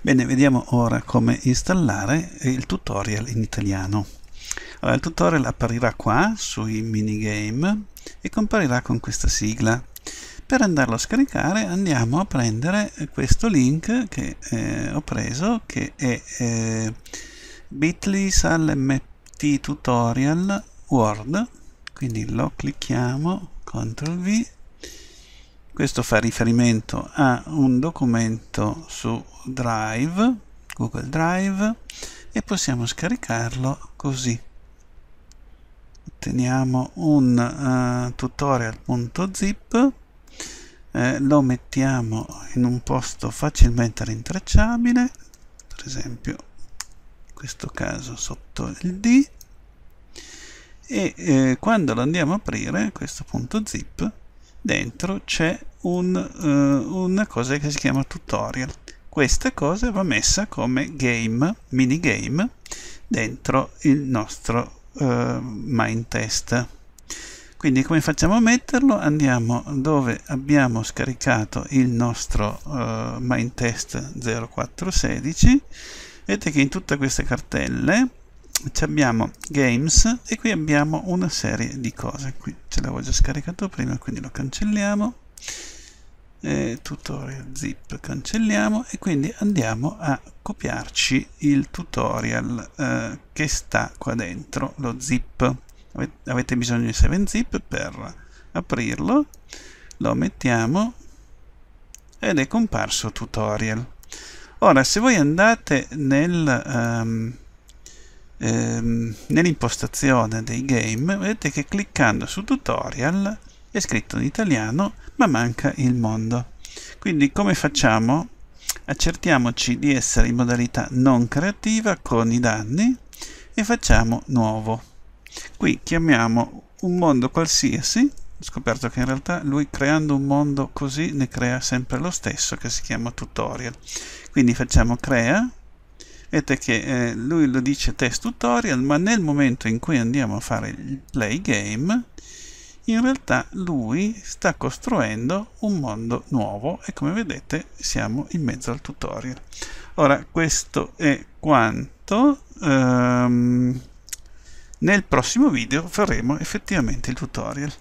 Bene, vediamo ora come installare il tutorial in italiano. Allora, il tutorial apparirà qua sui minigame e comparirà con questa sigla. Per andarlo a scaricare andiamo a prendere questo link che eh, ho preso che è eh, bit.ly salmt tutorial word quindi lo clicchiamo CTRL V questo fa riferimento a un documento su Drive, Google Drive, e possiamo scaricarlo così. Otteniamo un uh, eh, tutorial.zip, eh, lo mettiamo in un posto facilmente rintracciabile, per esempio in questo caso sotto il D, e eh, quando lo andiamo a aprire, questo punto zip, dentro c'è un, uh, una cosa che si chiama tutorial. Questa cosa va messa come game, minigame, dentro il nostro uh, mind test. Quindi come facciamo a metterlo? Andiamo dove abbiamo scaricato il nostro uh, mind test 0416. Vedete che in tutte queste cartelle abbiamo games e qui abbiamo una serie di cose qui ce l'avevo già scaricato prima quindi lo cancelliamo eh, tutorial zip cancelliamo e quindi andiamo a copiarci il tutorial eh, che sta qua dentro lo zip avete bisogno di 7zip per aprirlo lo mettiamo ed è comparso tutorial ora se voi andate nel um, nell'impostazione dei game vedete che cliccando su tutorial è scritto in italiano ma manca il mondo. Quindi come facciamo? Accertiamoci di essere in modalità non creativa con i danni e facciamo nuovo. Qui chiamiamo un mondo qualsiasi, ho scoperto che in realtà lui creando un mondo così ne crea sempre lo stesso che si chiama tutorial. Quindi facciamo crea, vedete che eh, lui lo dice test tutorial, ma nel momento in cui andiamo a fare il play game in realtà lui sta costruendo un mondo nuovo e come vedete siamo in mezzo al tutorial. Ora questo è quanto, um, nel prossimo video faremo effettivamente il tutorial.